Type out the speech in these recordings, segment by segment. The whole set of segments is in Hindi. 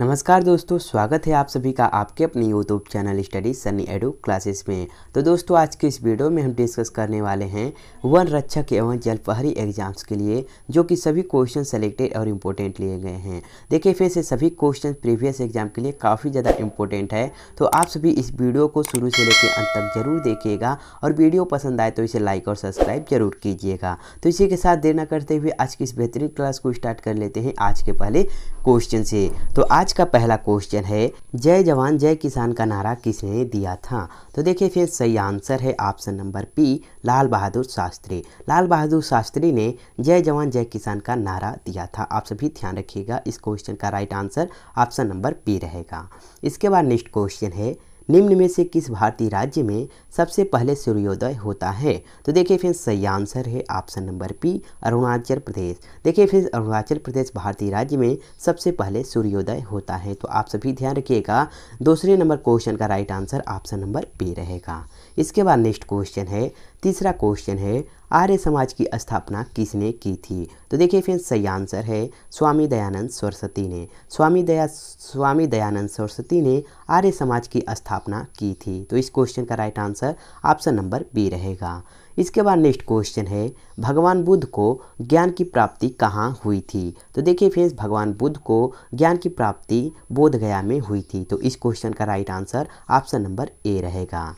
नमस्कार दोस्तों स्वागत है आप सभी का आपके अपने YouTube channel study Sunny edu classes में तो दोस्तों आज के इस वीडियो में हम डिस्कस करने वाले हैं वन रक्षक एवं जलपहरी एग्जाम्स के लिए जो कि सभी क्वेश्चन सेलेक्टेड और इम्पोर्टेंट लिए गए हैं देखिए फिर से सभी क्वेश्चन प्रीवियस एग्जाम के लिए काफ़ी ज़्यादा इम्पोर्टेंट है तो आप सभी इस वीडियो को शुरू से लेकर अंत तक जरूर देखिएगा और वीडियो पसंद आए तो इसे लाइक और सब्सक्राइब जरूर कीजिएगा तो इसी के साथ देर न करते हुए आज की इस बेहतरीन क्लास को स्टार्ट कर लेते हैं आज के पहले क्वेश्चन से तो आज आज का पहला क्वेश्चन है जय जवान जय किसान का नारा किसने दिया था तो देखिए फिर सही आंसर है option number B Lal Bahadur Shastri Lal Bahadur Shastri ने जय जवान जय किसान का नारा दिया था आप सभी ध्यान रखिएगा इस क्वेश्चन का right answer option number B रहेगा इसके बाद नेक्स्ट क्वेश्चन है निम्न में से किस भारतीय राज्य में सबसे पहले सूर्योदय होता है तो देखिए फिर सही आंसर है option number B Arunachal Pradesh देखिए फिर अरुणाचल प्रदेश भारतीय राज्य में सबसे पहले सूर्योदय होता है तो आप सभी ध्यान रखिएगा दूसरे नंबर क्वेश्चन का right answer option number B रहेगा इसके बाद नेक्स्ट क्वेश्चन है तीसरा क्वेश्चन है आर्य समाज की स्थापना किसने की थी तो देखिए फिर सही आंसर है स्वामी दयानंद सरस्वती ने स्वामी दया स्वामी दयानंद सरस्वती ने आर्य समाज की स्थापना की थी तो इस क्वेश्चन का right answer option number B रहेगा इसके बाद नेक्स्ट क्वेश्चन है भगवान बुद्ध को ज्ञान की प्राप्ति कहाँ हुई थी तो देखिए फ्रेंड्स भगवान बुद्ध को ज्ञान की प्राप्ति बोधगया में हुई थी तो इस क्वेश्चन का right answer option number A रहेगा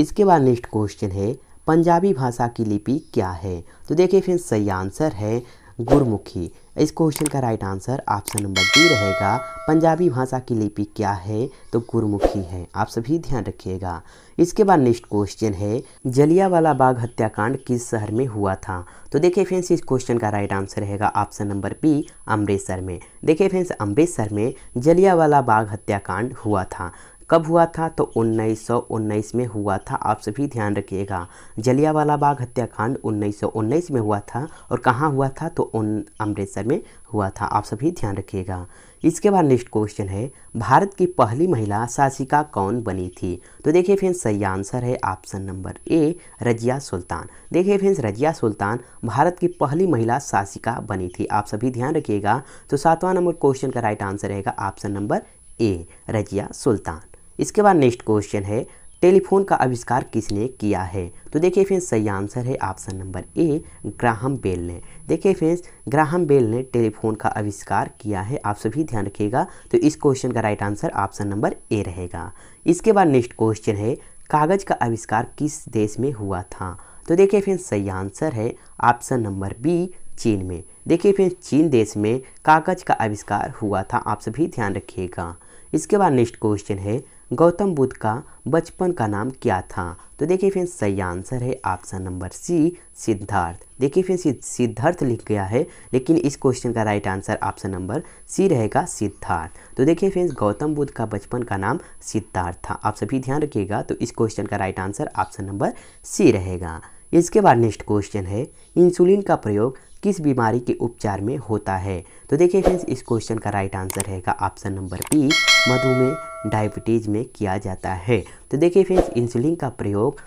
इसके बाद नेक्स्ट क्वेश्चन है पंजाबी भाषा की लिपि क्या है तो देखिए फिर सही आंसर है गुरमुखी इस क्वेश्चन का right answer option number D रहेगा पंजाबी भाषा की लिपि क्या है तो गुरमुखी है आप सभी ध्यान रखिएगा इसके बाद नेक्स्ट क्वेश्चन है जलियावाला बाग हत्याकांड किस शहर में हुआ था तो देखिए फ्रेंड्स इस क्वेश्चन का राइट आंसर रहेगा ऑप्शन नंबर बी अमृतसर में देखिए फ्रेंड्स अमृतसर में जलियावाला बाग हत्याकांड हुआ था कब हुआ था तो उन्नीस में हुआ था आप सभी ध्यान रखिएगा जलियावाला बाग हत्याकांड उन्नीस में हुआ था और कहाँ हुआ था तो उन अमृतसर में हुआ था आप सभी ध्यान रखिएगा इसके बाद नेक्स्ट क्वेश्चन है भारत की पहली महिला शासिका कौन बनी थी तो देखिए फ्रेंड्स सही आंसर है option number A Razia Sultan देखिए फ्रेंड्स रजिया सुल्तान भारत की पहली महिला शासिका बनी थी आप सभी ध्यान रखिएगा तो सातवां नंबर क्वेश्चन का राइट आंसर रहेगा option number A Razia Sultan इसके बाद नेक्स्ट क्वेश्चन है टेलीफोन का आविष्कार किसने किया है तो देखिए फ्रेंड्स सही आंसर है option number A Graham Bell ने देखिए फ्रेंड्स ग्राहम बेल ने टेलीफोन का आविष्कार किया है आप सभी ध्यान रखिएगा तो इस क्वेश्चन का right answer option number A रहेगा इसके बाद नेक्स्ट क्वेश्चन है कागज़ का आविष्कार किस देश में हुआ था तो देखिए फ्रेंड्स सही आंसर है ऑप्शन नंबर बी चीन में देखिए फ्रेंड्स चीन देश में कागज़ का आविष्कार हुआ था आप सभी ध्यान रखिएगा इसके बाद नेक्स्ट क्वेश्चन है गौतम बुद्ध का बचपन का नाम क्या था तो देखिए फ्रेंड्स सही आंसर है ऑप्शन नंबर सी सिद्धार्थ देखिए फ्रेंड्स सिद्धार्थ लिख गया है लेकिन इस क्वेश्चन का right answer option number C रहेगा सिद्धार्थ तो देखिए फ्रेंड्स गौतम बुद्ध का बचपन का नाम सिद्धार्थ था आप सभी ध्यान रखिएगा तो इस क्वेश्चन का right answer option number C रहेगा इसके बाद नेक्स्ट क्वेश्चन है इंसुलिन का प्रयोग किस बीमारी के उपचार में होता है तो देखिए फ्रेंड्स इस क्वेश्चन का राइट आंसर रहेगा ऑप्शन नंबर बी मधुमेह डायबिटीज़ में किया जाता है तो देखिए फ्रेंड्स इंसुलिन का प्रयोग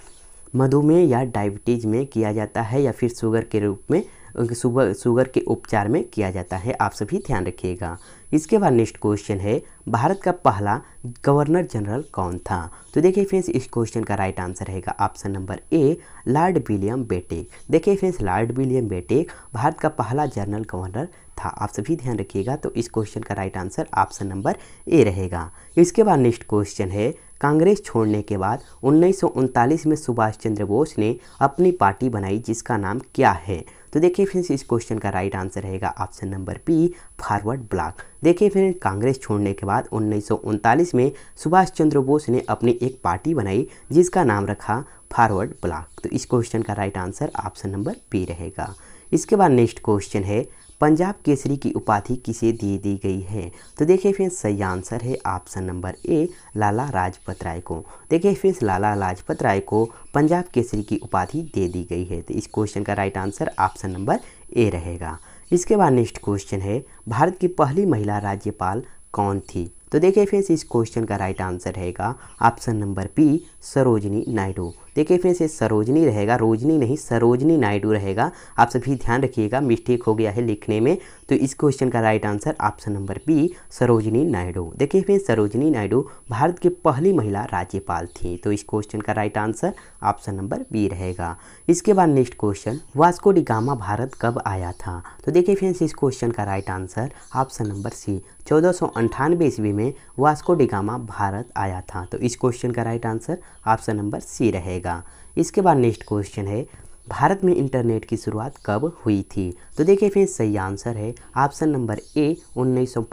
मधुमेह या डायबिटीज़ में किया जाता है या फिर शुगर के रूप में सुगर शुगर के उपचार में किया जाता है आप सभी ध्यान रखिएगा इसके बाद नेक्स्ट क्वेश्चन है भारत का पहला गवर्नर जनरल कौन था तो देखिए फ्रेंड्स इस क्वेश्चन का राइट आंसर रहेगा option number A Lord William Bentinck देखिए फ्रेंड्स लॉर्ड विलियम बेटेक भारत का पहला जनरल गवर्नर था आप सभी ध्यान रखिएगा तो इस क्वेश्चन का right answer option number A रहेगा इसके बाद नेक्स्ट क्वेश्चन है कांग्रेस छोड़ने के बाद उन्नीस में सुभाष चंद्र बोस ने अपनी पार्टी बनाई जिसका नाम क्या है तो देखिए फ्रेंड्स इस क्वेश्चन का राइट आंसर रहेगा option number B forward bloc देखिए फ्रेंड कांग्रेस छोड़ने के बाद उन्नीस में सुभाष चंद्र बोस ने अपनी एक पार्टी बनाई जिसका नाम रखा फॉरवर्ड ब्लॉक तो इस क्वेश्चन का right answer option number B रहेगा इसके बाद नेक्स्ट क्वेश्चन है पंजाब केसरी की उपाधि किसे दे दी गई है तो देखिए फ्रेंड्स सही आंसर है option number A Lala Lajpat Rai को देखिए फ्रेंड्स लाला लाजपत राय को पंजाब केसरी की उपाधि दे दी गई है तो इस क्वेश्चन का right answer option number A रहेगा इसके बाद नेक्स्ट क्वेश्चन है भारत की पहली महिला राज्यपाल कौन थी तो देखिए फ्रेंड्स इस क्वेश्चन का राइट आंसर रहेगा option number B Sarojini Naidu देखिए फ्रेंड्स ये सरोजनी रहेगा रोजनी नहीं सरोजनी नायडू रहेगा आप सभी ध्यान रखिएगा मिस्टेक हो गया है लिखने में तो इस क्वेश्चन का right answer option number B Sarojini Naidu देखिए फ्रेंड्स सरोजनी नायडू भारत की पहली महिला राज्यपाल थी तो इस क्वेश्चन का right answer option number B रहेगा इसके बाद नेक्स्ट क्वेश्चन वास्को डिगामा भारत कब आया था तो देखिए फ्रेंड्स इस क्वेश्चन का right answer option number C चौदह सौ अंठानवे ईस्वी में वास्को डिगामा भारत आया था तो इस क्वेश्चन का right answer option number C रहेगा रहेगा इसके बाद नेक्स्ट क्वेश्चन है भारत में इंटरनेट की शुरुआत कब हुई थी तो देखिए फिर सही आंसर है ऑप्शन नंबर ए उन्नीस सौ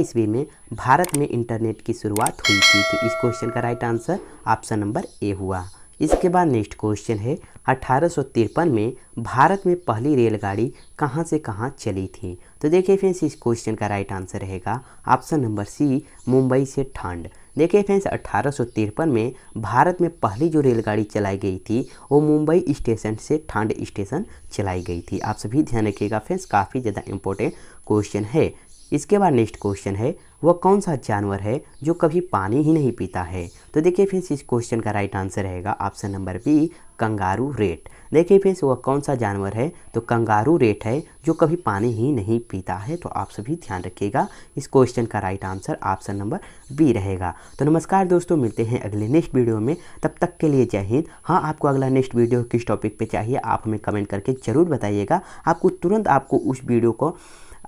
ईस्वी में भारत में इंटरनेट की शुरुआत हुई थी तो इस क्वेश्चन का right answer option number A हुआ इसके बाद नेक्स्ट क्वेश्चन है अठारह में भारत में पहली रेलगाड़ी कहां से कहां चली थी तो देखिए फ्रेंड्स इस क्वेश्चन का राइट आंसर रहेगा ऑप्शन नंबर सी मुंबई से ठंड देखिए फ्रेंड्स अट्ठारह में भारत में पहली जो रेलगाड़ी चलाई गई थी वो मुंबई स्टेशन से ठांड स्टेशन चलाई गई थी आप सभी ध्यान रखिएगा फ्रेंड्स काफ़ी ज़्यादा इम्पोर्टेंट क्वेश्चन है इसके बाद नेक्स्ट क्वेश्चन है वह कौन सा जानवर है जो कभी पानी ही नहीं पीता है तो देखिए फ्रेंड्स इस क्वेश्चन का राइट आंसर रहेगा option number B kangaroo rat देखिए फ्रेंड्स वह कौन सा जानवर है तो कंगारू रेट है जो कभी पानी ही नहीं पीता है तो आप सभी ध्यान रखिएगा इस क्वेश्चन का right answer option number B रहेगा तो नमस्कार दोस्तों मिलते हैं अगले नेक्स्ट वीडियो में तब तक के लिए जय हिंद हाँ आपको अगला नेक्स्ट वीडियो किस टॉपिक पर चाहिए आप हमें कमेंट करके ज़रूर बताइएगा आपको तुरंत आपको उस वीडियो को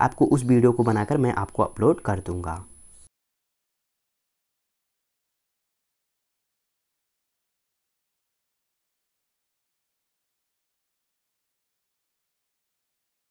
आपको उस वीडियो को बनाकर मैं आपको अपलोड कर दूँगा